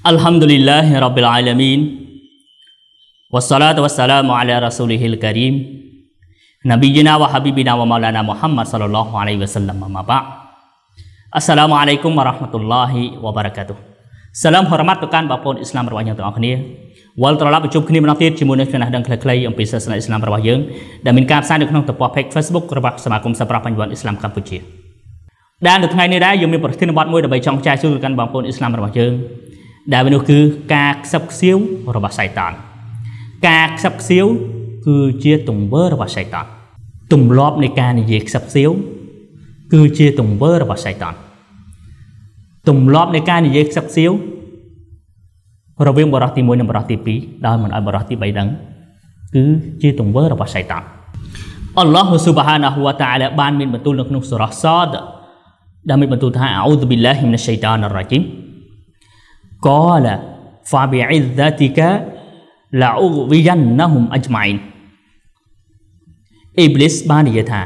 Alhamdulillah Rabbil Alamin Wassalatu wassalamu ala rasulihil karim Nabiyina wa habibina wa maulana Muhammad sallallahu alaihi wasallam amma ba' Assalamualaikum warahmatullahi wabarakatuh សឡាមហរម័តទៅកាន់បងប្អូនអ៊ីស្លាមរបស់យើងទាំងអស់គ្នាវល់ត្រឡប់ប្រជុំគ្នាម្ដងទៀតជាមួយនឹងចំណេះដឹងខ្លីៗអំពីសាសនាអ៊ីស្លាមរបស់យើងដែលមានការផ្សាយនៅក្នុងទំព័រ Page Facebook របស់សមាគមសិស្សប្រុសបញ្ញវន្តអ៊ីស្លាមកម្ពុជាដែលនៅថ្ងៃនេះដែរយើងមានប្រធានបទមួយដើម្បីចង់ចែកជូនទៅកាន់បងប្អូនអ៊ីស្លាមរបស់យើងដែលនោះគឺការខ្សឹបខ្សៀវរបស់សៃតានការខ្សឹបខ្សៀវគឺជាទង្វើរបស់សៃតានទម្លាប់នៃការនិយាយខ្សឹបខ្សៀវគឺជាទង្វើរបស់សៃតានទម្លាប់នៃការនិយាយខ្សឹបខ្សៀវរវាងបរិះទី1និងបរិះទី2ដោយមិនឲ្យបរិះទី3ដឹងគឺជាទង្វើរបស់សៃតានអល់ឡោះស៊ុបហានាហ៊ូវតាអាឡាបានមានបន្ទូលនៅក្នុងសូរ៉ាសតដែលមានបន្ទូលថាអ៊ូឌូប៊ីឡាហ៊ីមិណាស្សៃតានរ៉ាជីម قال فبعزتك لأغوينهم أجمعين អ៊ីបលីសបាននិយាយថា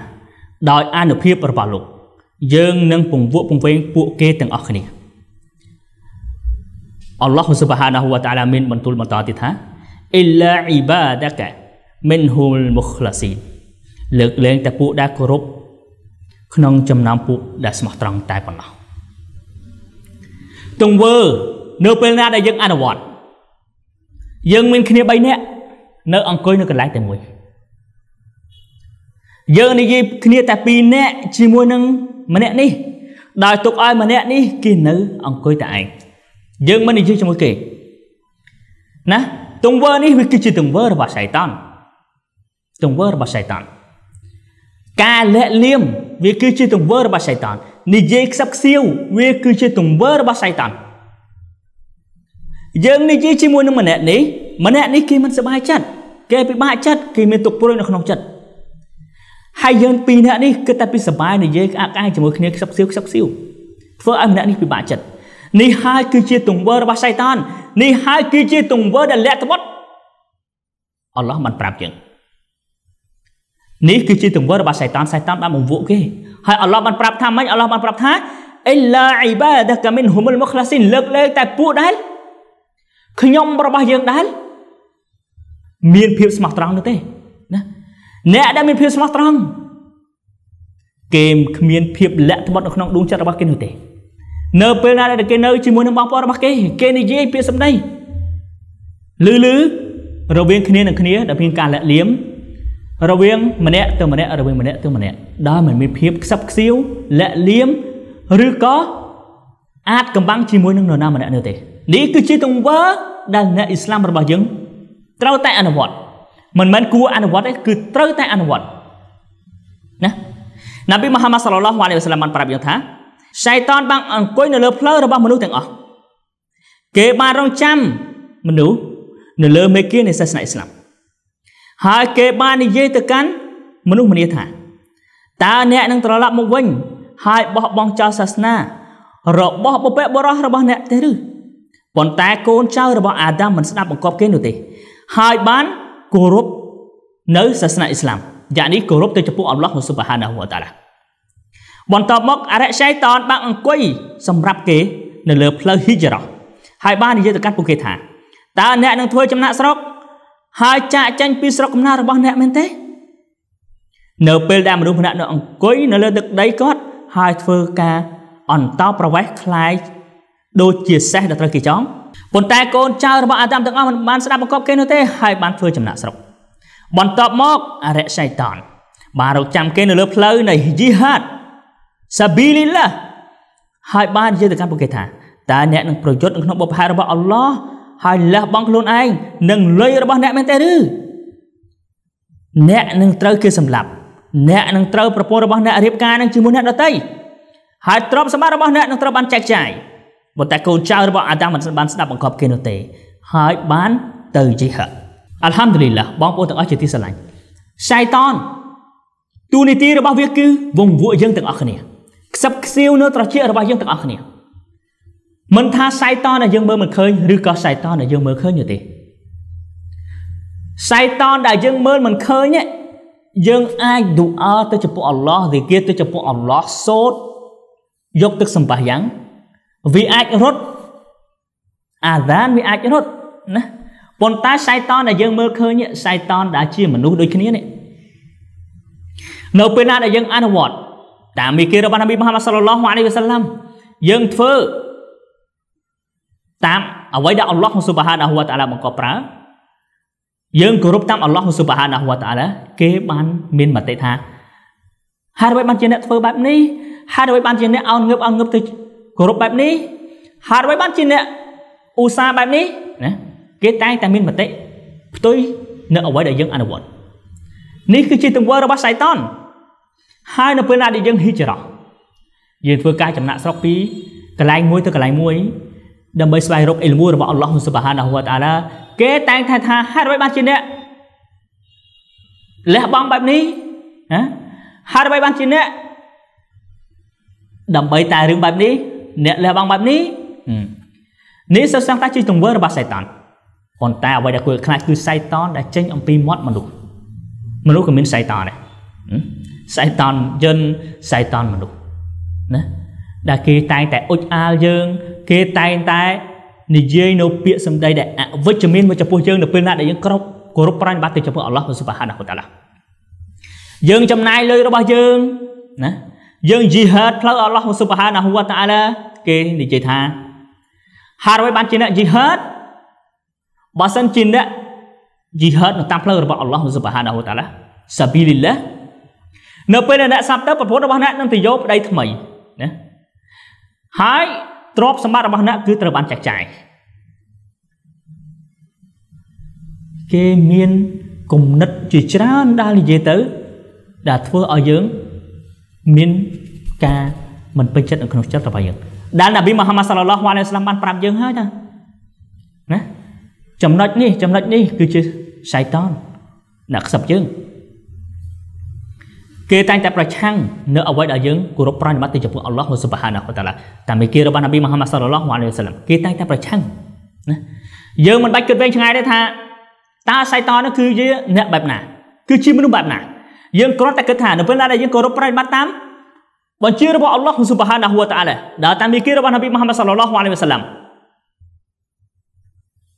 ដោយអានុភាពរបស់លោកយើងនឹងពង្វក់ពង្វែងពួកគេទាំងអស់គ្នា អល់ឡោះស៊ុបហានាហ៊ូវតាឡាមានបន្ទូលបន្តទៀតថាអ៊ីឡាអ៊ីបាដកាមិនហ៊ូលមុខ្លាស៊ីលើកលែងតែពួកដែលគោរពក្នុងចំណោមពួកដែលស្មោះត្រង់តែប៉ុណ្ណោះទង្វើនៅពេលណាដែលយើងអនុវត្តយើងមានគ្នា3នាក់នៅអង្គុយនៅកន្លែងតែមួយយើងនិយាយគ្នាតែ2នាក់ជាមួយនឹងម្នាក់នេះ ដោយទុកឲ្យម្នាក់នេះគេនៅអង្គុយតែឯងយើងមិននិយាយជាមួយគេ ណាទង្វើនេះវាគឺជាទង្វើរបស់សៃតានទង្វើរបស់សៃតានការលាក់លៀមវាគឺជាទង្វើរបស់សៃតាននិយាយខ្សឹបខ្សៀវវាគឺជាទង្វើរបស់សៃតាន់យើងនិយាយជាមួយនឹងម្នាក់នេះម្នាក់នេះគេមិនសប្បាយចិត្តគេពិបាកចិត្តគេមានទុក្ខព្រួយនៅក្នុងចិត្តហើយយើងពីរនាក់នេះគិតតែពីសប្បាយនិយាយក្អាក់ក្អាយជាមួយគ្នាខ្សឹបខ្សៀវខ្សឹបខ្សៀវធ្វើឲ្យម្នាក់នេះពិបាកចិត្តនេះហើយគឺជាទង្វើរបស់សៃតាននេះហើយគឺជាទង្វើដែលលាក់ត្បុតអល់ឡោះបានប្រាប់យើងនេះគឺជាទង្វើរបស់សៃតានសៃតានបានបង្វក់គេហើយអល់ឡោះបានប្រាប់ថាម៉េចអល់ឡោះបានប្រាប់ថាអ៊ីឡាអ៊ីបាដកមីនហ៊ុមុលមុខ្លាស៊ីនលើកលែងតែពួកដែលខ្ញុំរបស់យើងដែរមានភាពស្មោះត្រង់នោះទេណាអ្នកដែលមានភាពស្មោះត្រង់គេគ្មានភាពលាក់ត្បិតនៅក្នុងដួងចិត្តរបស់គេនោះទេ នៅ ពេលណាដែលគេនៅជាមួយនឹងបងប្អូនរបស់គេគេនិយាយពាក្យសម្ដីលឺលឺរវាងគ្នានឹងគ្នាដែលមានការលាក់លៀមរវាងម្នាក់ទៅម្នាក់រវាងម្នាក់ទៅម្នាក់ដែលមិនមានភាពខ្សឹបខ្សៀវលាក់លៀមឬក៏អាចកំបាំងជាមួយនឹងនរណាម្នាក់នោះទេនេះគឺជាទង្វើដែលអ្នកអ៊ីស្លាមរបស់យើងត្រូវតែអនុវត្ត មិនមែនគួរអនុវត្តទេគឺត្រូវតែអនុវត្តណាណាប៊ីមហាម៉ាត់សល្លឡោះអាឡៃវ៉ាសឡាមបានប្រាប់យើងថាសៃតានបានអង្គុយនៅលើផ្លូវរបស់មនុស្សទាំងអស់គេបានរងចាំមនុស្សនៅលើមេគានៃសាសនាអ៊ីស្លាមហើយគេបាននិយាយទៅកាន់មនុស្សម្នាថាតើអ្នកនឹងត្រឡប់មកវិញហើយបោះបង់ចោលសាសនា របស់បុព្វបុរសរបស់អ្នកទេឬប៉ុន្តែកូនចៅរបស់អាដាមមិនស្ដាប់បង្គាប់គេនោះទេ ហើយបានគោរពនៅសាសនាអ៊ីស្លាមយ៉ាងនេះគោរពទៅចំពោះអល់ឡោះស៊ុបហានាហ៊ូវតាឡាបន្តមកអរិយសៃតនបានអង្គុយសម្រាប់គេ នៅលើផ្លូវហ៊ីជរ៉ោះហើយបាននិយាយទៅកាន់ពួកគេថាតើអ្នកនឹងធ្វើចំណាក់ស្រុកហើយចាក់ចាញ់ពីស្រុកកំណើតរបស់អ្នកមែនទេ នៅពេលដែលមនុស្សម្នាក់នៅ អង្គុយនៅលើទឹកដីគាត់ហើយធ្វើការអន្តោប្រវេសខ្លាយដូចជាសេះដែលត្រូវគេចងប៉ុន្តែកូនចៅរបស់អាដាមទាំងអស់មិនបានស្ដាប់បង្គាប់គេនោះទេហើយបានធ្វើចំណាក់ស្រុកបន្ទាប់មកអរិយសៃតាន បានរកចាំគេនៅលើផ្លូវនៃយីហាត់សាប៊ីលីឡាហើយបាននិយាយទៅកាន់ពួកគេថាតើអ្នកនឹងប្រយុទ្ធនៅក្នុងបុព្វហេតុរបស់អល់ឡោះហើយលះបង់ខ្លួនឯងនឹងលុយរបស់អ្នកមែនទេឬអ្នកនឹងត្រូវគេសម្លាប់អ្នកនឹងត្រូវប្រពន្ធរបស់អ្នករៀបការនឹងជាមួយអ្នកដតីហើយទ្រព្យសម្បត្តិរបស់អ្នកនឹងត្រូវបានចែកចាយប៉ុន្តែកូនចៅរបស់អាដាមមិនបានស្ដាប់បង្គាប់គេនោះទេ ហើយបានទៅជីហាអាល់ហាំឌូលីឡាបងប្អូនទាំងអស់ជាទីស្រឡាញ់សាយតនទូនីតិរបស់វាគឺវង្វក់យើងទាំងអស់គ្នាខ្សឹបខ្សៀវនៅត្រចៀករបស់យើងទាំងអស់គ្នា មិនថាសាយតនដែលយើងមើលមិនឃើញឬក៏សាយតនដែលយើងមើលឃើញនោះទេសាយតនដែលយើងមើលមិនឃើញយើងអាចឌូអាទៅចំពោះអល់ឡោះឬគេទៅចំពោះអល់ឡោះសូត្រយកទឹកសម្បះយ៉ាងវាអាចរត់អាដានវាអាចរត់ណាប៉ុន្តែសៃតនដែលយើងមើលឃើញសៃតនដែលជាមនុស្សដូចគ្នានេះនៅពេលណាដែលយើងអនុវត្តតាមមីគេរបស់នប៊ីមហាម៉ាត់សល្លឡោះអាឡៃវ៉ាសាឡាំយើងធ្វើតាមអ្វីដែលអល់ឡោះស៊ុបហានាហ៊ូវតាឡាបង្កប់ប្រើយើងគោរពតាមអល់ឡោះស៊ុបហានាហ៊ូវតាឡាគេបានមានមតិថាហេតុអ្វីបានជាអ្នកធ្វើបែបនេះហេតុអ្វីបានជាអ្នកអោនងើបអោនងើបទៅគោរពបែបនេះហើយអ្វីបានជាអ្នកឧស្សាហ៍បែបនេះណាគេតែងតែមានមតិផ្ទុយនៅអ្វីដែលយើងអនុវត្តនេះគឺជាទង្វើរបស់សៃតនហើយនៅពេលណាដែលយើងហ៊ីចរ៉ោះយើងធ្វើការចំណាក់ស្រុកពីកន្លែងមួយទៅកន្លែងមួយដើម្បីស្វែងរកអ៊ីលមូរបស់អល់ឡោះស៊ុបហានាហ៊ូវតាឡាគេតែងតែថាហេតុអ្វីបានជាអ្នកលះបង់បែបនេះណាហេតុអ្វីបានជាអ្នកដើម្បីតែរឿងបែបនេះអ្នកលះបង់បែបនេះនេះសុទ្ធសឹងតែជាទង្វើរបស់សៃតានប៉ុន្តែអ្វីដែលគួរខ្លាចគឺសៃតានដែលចេញអំពីមាត់មនុស្សមនុស្សក៏មានសៃតានដែរសៃតានយិនសៃតានមនុស្សណាដែលគេតែងតែអុចអាលយើង គេតែងតែនិយាយនៅពាក្យសម្ដីដែលអវិជ្ជមានមកចំពោះយើងនៅពេលណាដែលយើងគ្រប់គោរពប្រញបត្តិទៅចំពោះអល់ឡោះស៊ុបហានហ៊ូតាឡាយើងចំណាយលុយរបស់យើងណាយើងជីហាតផ្លូវអល់ឡោះស៊ុបហានហូវតាអាឡាគេនិយាយថាហើយឲ្យបានជាអ្នកជីហាតបើសិនជាអ្នកជីហាតនៅតាមផ្លូវរបស់អល់ឡោះស៊ុបហានហូវតាអាឡាសាប៊ីលីឡានៅពេលដែលអ្នកសាប់ទៅប្រពន្ធរបស់អ្នកនឹងទៅយកប្តីថ្មីណាហើយទ្រព្យសម្បត្តិរបស់អ្នកគឺត្រូវបានចែកចាយគេមានគំនិត ជាច្រើនដែលនិយាយទៅដែលធ្វើឲ្យយើងមានការមិនពេញចិត្តនៅក្នុងចិត្តរបស់យើងដែលនប៊ីមូហាម៉ាត់សាឡឡោះវ៉ាឡៃស្លាមបានប្រាប់យើងហើយណាណាចំណុចនេះ ចំណុចនេះ គឺជាសៃតនអ្នកខ្សឹបយើងគេតែងតែប្រឆាំងនៅអ្វីដែលយើងគោរពប្រណិប័តទៅចំពោះអល់ឡោះស៊ុបហានហូតាឡាតាមមេគីរបស់នប៊ីមូហាម៉ាត់សាឡឡោះវ៉ាឡៃស្លាមគេតែងតែប្រឆាំងណាយើងមិនបាច់គិតវែងឆ្ងាយទេថាតើសៃតននោះគឺជាអ្នកបែបណា គឺជាមនុស្សបែបណាយើងគ្រាន់តែគិតថានៅពេលដែលយើងគោរពប្រតិបត្តិតាមបញ្ជារបស់អល់ឡោះស៊ុបហានាហ៊ូវតាអាឡាដល់តាមនីគីរបស់នប៊ីមូហាម៉ាត់សល្លឡោះអាឡៃវសាឡាំ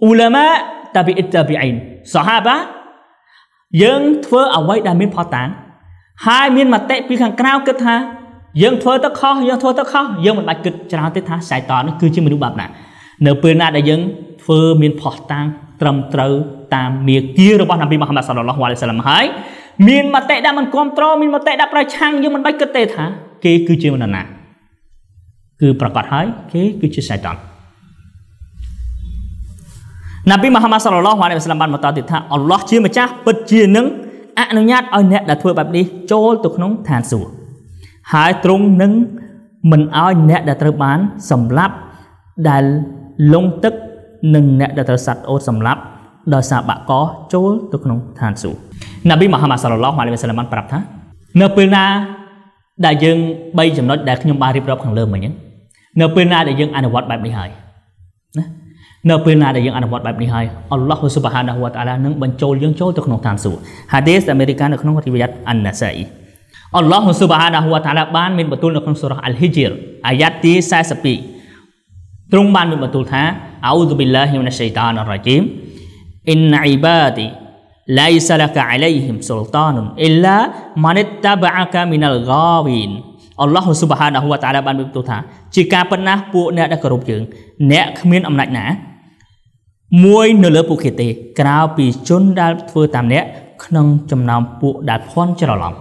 អ៊ូឡាម៉ាតាប៊ីអ៊ីតាប៊ីអ៊ីនសាហាបាយើងធ្វើអ្វីដែលមានផតាំងហើយមានមតិពីខាងក្រៅគិតថាយើងធ្វើទៅខុសយើងធ្វើទៅខុសយើងមិនបាច់គិតច្រើនទេថាសាយតននេះគឺជាមនុស្សបាបណានៅពេលណាដែលយើងធ្វើមាន ផោះតាំងត្រឹមត្រូវតាមមាគារបស់នប៊ីមូហាម៉ាត់សល្លឡោះអាឡៃវសាឡាំហើយមានមតិដែលមិនគ្រប់ត្រមានមតិដែលប្រឆាំងយើងមិនបាច់គិតទេ ថាគេគឺជាមនុស្សណាគឺប្រកាសហើយគេគឺជាសៃតាន់ណាប៊ីមហាម៉ាត់សល្លឡោះអាឡៃហ៊ីវសល្លាមបានបន្តទៀតថាអល់ឡោះជាម្ចាស់ពិតជានឹងអនុញ្ញាតឲ្យអ្នកដែលធ្វើបែបនេះចូលទៅក្នុងឋានសួគ៌ហើយទ្រង់នឹងមិនឲ្យអ្នកដែលត្រូវបានសម្លាប់ ដែលលងទឹកនិងអ្នកដែលត្រូវសัตว์អូតសម្លាប់ដោយសារបាក់កចូលទៅក្នុងឋានសួគ៌នប៊ីមូហាម៉ាត់សល្លឡោះអាឡៃវ៉ាសាឡាមបានប្រាប់ថានៅពេលណាដែលយើង3ចំណុចដែលខ្ញុំបានរៀបរាប់ខាងលើមិញហ្នឹងនៅពេលណាដែលយើង អនុវត្តបែបនេះហើយណានៅពេលណាដែលយើងអនុវត្តបែបនេះហើយអល់ឡោះស៊ុបហានហ៊ូវតាឡានឹងបញ្ចូលយើងចូលទៅក្នុងឋានសួគ៌ហាឌីសអាមេរិកានៅក្នុងរិវយ៉ាត់អានណាសាអ៊ីអល់ឡោះស៊ុបហានហ៊ូវតាឡាបានមានបន្ទូលនៅក្នុងសូរ៉ាអលហ៊ីជីរអាយ៉ាត់ទី42ទ្រង់បានមានបន្ទូលថាអោឌូប៊ីឡាហ៊ីមិណាស្សៃតានរ៉ាជីមអ៊ីនអ៊ីបាឌី ليس لك عليهم سلطان إلا من اتبعك من الغاوين អល់ឡោះស៊ុបហានហ៊ូវតាឡាបានបញ្ជាក់ថាជាការប៉ុណ្ណាពួកអ្នកដែលគោរពយើងអ្នកគ្មានអំណាចណាមួយនៅលើពួកគេទេ ក្រៅពីជនដែលធ្វើតាមអ្នកក្នុងចំណោមពួកដែលភ័ន្តច្រឡំ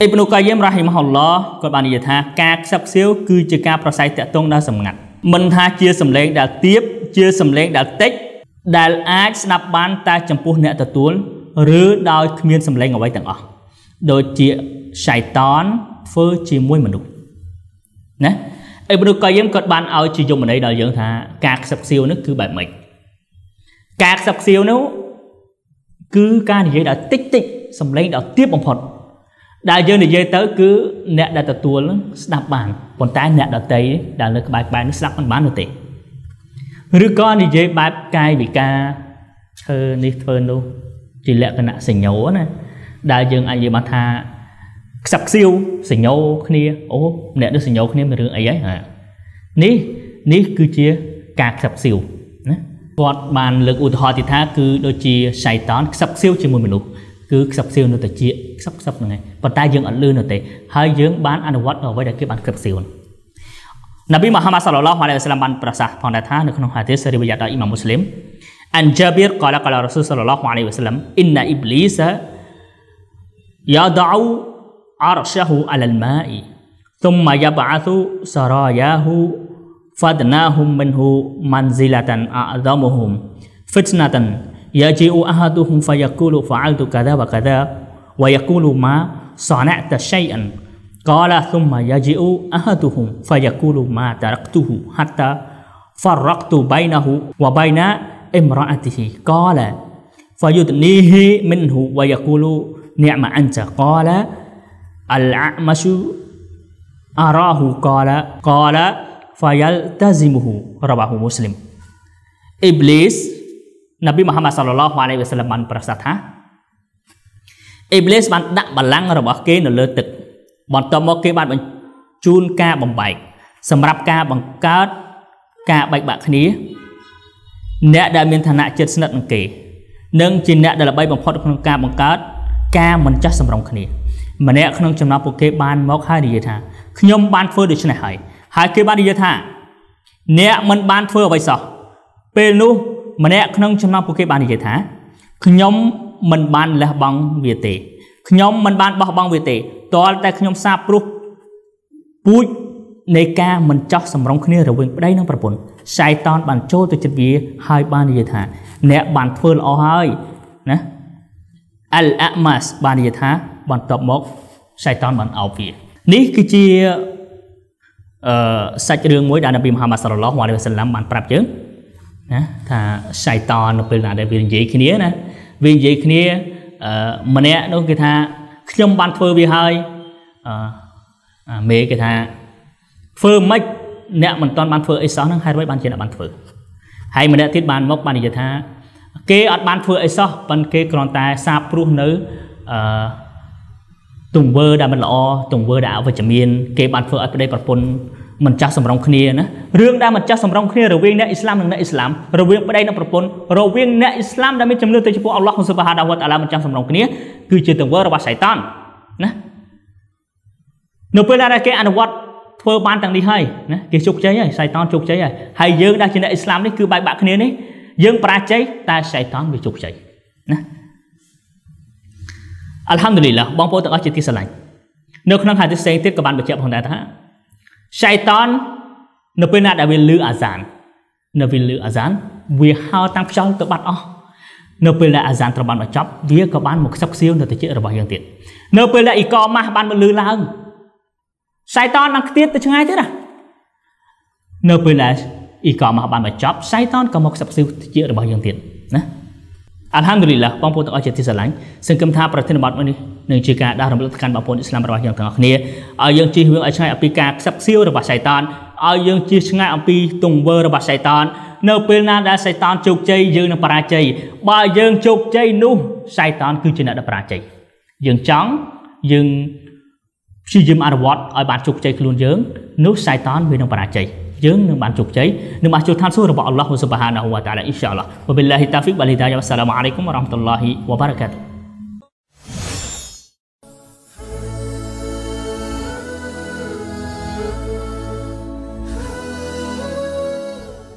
អ៊ីប្នូកាយមរ៉ាហ៊ីម៉ហុលឡោះគាត់បាននិយាយថាការខ្សឹបខ្សៀវគឺជាការប្រស័យតាក់ទងដល់សម្ងាត់មិនថាជាសម្លេងដែលទៀបជាសម្លេងដែលតិចដែលអាចស្ដាប់បានតែចំពោះអ្នកទទួលឬដោយគ្មានសម្លេងអ្វីទាំងអស់ដូចជាសៃតនធ្វើជាមួយមនុស្សណាអីមនុស្សក៏យើងគាត់បានឲ្យជាយមន័យដល់យើងថាការខ្សឹបខ្សៀវនេះគឺបែបម៉េចការខ្សឹបខ្សៀវនោះគឺការនិយាយដល់តិចតិចសម្លេងដល់ទាបបំផុត ដែលយើងនិយាយទៅ គឺ អ្នកដែលទទួល ស្ដាប់បានប៉ុន្តែអ្នកដតីដែលនៅក្បែរក្បែរនេះស្ដាប់មិនបាននោះទេឬក៏និយាយបែបកាយវិការធ្វើនេះធ្វើនោះជាលក្ខណៈសញ្ញោណាដែលយើងអាចនិយាយបានថាខ្សឹបខ្សៀវសញ្ញោគ្នាអូអ្នកនេះសញ្ញោគ្នាមានរឿងអីហើយនេះនេះគឺជាការខ្សឹបខ្សៀវណាគាត់បានលើកឧទាហរណ៍ទីថា គឺដូចជាសៃតានខ្សឹបខ្សៀវជាមួយមនុស្សគឺខ្សឹបខ្សៀវនៅតែជាខ្សឹបខ្សឹបហ្នឹងឯងប៉ុន្តែយើងអត់លឺនៅទេ ហើយយើងបានអនុវត្តអ្វីដែលគេបានខ្សឹបខ្សៀវហ្នឹងនប៊ីមហាម៉ាត់សល្លឡោះអាឡៃវសឡាមបានប្រសាសន៍ផងដែរថានៅក្នុងហាឌីសរីវយ៉ាតអ៊ីម៉ាមមូស្លីម عن جابر قال قال الرسول صلى الله عليه وسلم إن إبليس يضع عرشه على الماء ثم يبعث سراياه فدناهم منه منزلة أعظمهم فتنة يجيء أحدهم فيقول فعلت كذا وكذا ويقول ما صنعت شيئا قال ثم يجيء أحدهم فيقول ما تركته حتى فرقت بينه وبين امرأته قال فيدنيه منه ويقول نعم أنت قال الأعمش أراه قال قال فيلتزمه رواه مسلم إبليس នប៊ីមូហាម៉ាត់សល្លឡោះអាឡៃវ៉ាសាឡាមបានប្រសាសន៍ថាអ៊ីប្លីសបានដាក់បលាំងរបស់គេនៅលើទឹក បន្ទាប់មកគេបានបញ្ជូនការបំបែកសម្រាប់ការបង្កើត ការបែកបាក់គ្នាអ្នកដែលមានឋានៈចិត្តស្និទ្ធនឹងគេនិងជាអ្នកដែលល្បីបំផុតក្នុងការបង្កើតការមិនចាស់សម្រុងគ្នាម្នាក់ក្នុងចំណោមពួកគេបានមកហើយនិយាយថាខ្ញុំបានធ្វើដូច្នេះហើយហើយគេបាននិយាយថាអ្នកមិនបានធ្វើអ្វីសោះពេលនោះម្នាក់ក្នុងចំណោមពួកគេបាននិយាយថាខ្ញុំមិនបានលះបង់វាទេខ្ញុំមិនបានបោះបង់វាទេតលតែខ្ញុំសាបព្រោះពូជនៃការមិនចោះសម្រងគ្នារវាងប្តីនិងប្រពន្ធសៃតនបានចូលទៅចិត្តវាហើយបាននិយាយថាអ្នកបានធ្វើល្អហើយណាអលអាម៉ាស់បាននិយាយថាបន្ទាប់មកសៃតនបានអោបវានេះគឺជាអឺសាច់រឿងមួយដែលនប៊ីមហាម៉ាត់សរឡោះវ៉ាឡៃវ៉ាសាឡាំបានប្រាប់យើងណាថាសៃតននៅពេលណាដែលវានិយាយគ្នាណាវានិយាយគ្នាអឺម្នាក់នោះគេថាខ្ញុំបានធ្វើវាហើយអឺមេគេថាធ្វើម៉េចអ្នកមិនទាន់បានធ្វើអីសោះហ្នឹងហេតុម៉េចបានជាអ្នកបានធ្វើហើយម្នាក់ទៀតបានមកបាននិយាយថា គេ អត់បានធ្វើអីសោះប៉ុន្តែគេគ្រាន់តែសាបព្រោះនៅអឺទង្វើដែលមិនល្អទង្វើដែលអវិជ្ជមានគេបានធ្វើឲ្យប្តីប្រពន្ធមិនចាស់សម្រងគ្នាណារឿងដែលមិនចាស់សម្រងគ្នារវាងអ្នកអ៊ីស្លាមនិងអ្នកអ៊ីស្លាមរវាងប្តីនិងប្រពន្ធរវាងអ្នកអ៊ីស្លាមដែលមានជំនឿទៅចំពោះអល់ឡោះស៊ុបហាដាវ៉ាត់អាឡាមិនចាស់សម្រងគ្នាគឺជាទង្វើរបស់សៃតានណានៅពេលដែលគេអនុវត្តធ្វើបានទាំងនេះហើយណាគេជោគជ័យហើយសៃតានជោគជ័យហើយហើយយើងដែលជាអ្នកអ៊ីស្លាមនេះគឺបែកបាក់គ្នានេះយើងបរាជ័យតែសៃតានវាជោគជ័យណាអัลហាំឌូលីឡាបងប្អូនទាំងអស់ជាទីស្រឡាញ់នៅក្នុងហាឌីសផ្សេងទៀតក៏បានបញ្ជាក់ផងដែរថាសៃតាននៅពេលណាដែលវាលឺអាសាននៅពេលលឺអាសានវាហៅតាមខ្យល់ទៅបាត់អស់នៅពេលដែលអាសានត្រូវបានបញ្ចប់វាក៏បានមកខ្សឹបខ្សៀវនៅតិចរបស់យើងទៀតនៅពេលដែលអ៊ីកម៉ាស់បានមកលឺឡើងសាយតនបានខ្ទាតទៅឆ្ងាយទៀតណានៅពេលដែលអ៊ីកមកបានបញ្ចប់សាយតនក៏មកខ្សឹបខ្សឹបជារបស់យើងទៀតណាអាល់ហាំឌូលីឡាបងប្អូនទាំងអស់ជាទីស្រឡាញ់សង្ឃឹមថាប្រធានបទនេះនឹងជាការដាស់រំលឹកកាន់បងប្អូនអ៊ីស្លាមរបស់យើងទាំងអស់គ្នាឲ្យយើងជៀសវាងឲ្យឆ្ងាយអំពីការខ្សឹបខ្សៀវរបស់សាយតនឲ្យយើងជៀសឆ្ងាយអំពី ទង្វើរបស់សាយតននៅពេលណាដែលសាយតនជោគជ័យយើងនឹងបរាជ័យបើយើងជោគជ័យនោះសាយតនគឺជាអ្នកដែលបរាជ័យយើងចង់យើងព្យាយាមអនុវត្តឲ្យបានជោគជ័យខ្លួនយើងនោះសៃតានវានឹងបរាជ័យយើងនឹងបានជោគជ័យនឹងបានជួបឋានសួគ៌របស់អល់ឡោះស៊ុបហានាហ៊ូវតាឡាអ៊ីនសាអល់ឡោះវបិលឡាហ៊ីតាហ្វិកបាលីតាយ៉ាអស្សឡាមអាឡៃគុំវរ៉ាហ្មតុលឡាហ៊ីវបារកាតុ